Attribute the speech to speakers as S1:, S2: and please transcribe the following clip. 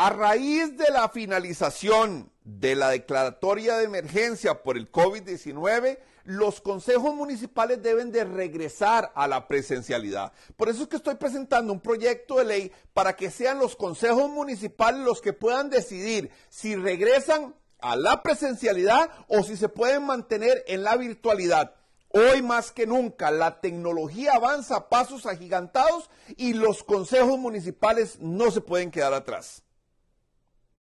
S1: A raíz de la finalización de la declaratoria de emergencia por el COVID-19, los consejos municipales deben de regresar a la presencialidad. Por eso es que estoy presentando un proyecto de ley para que sean los consejos municipales los que puedan decidir si regresan a la presencialidad o si se pueden mantener en la virtualidad. Hoy más que nunca la tecnología avanza a pasos agigantados y los consejos municipales no se pueden quedar atrás.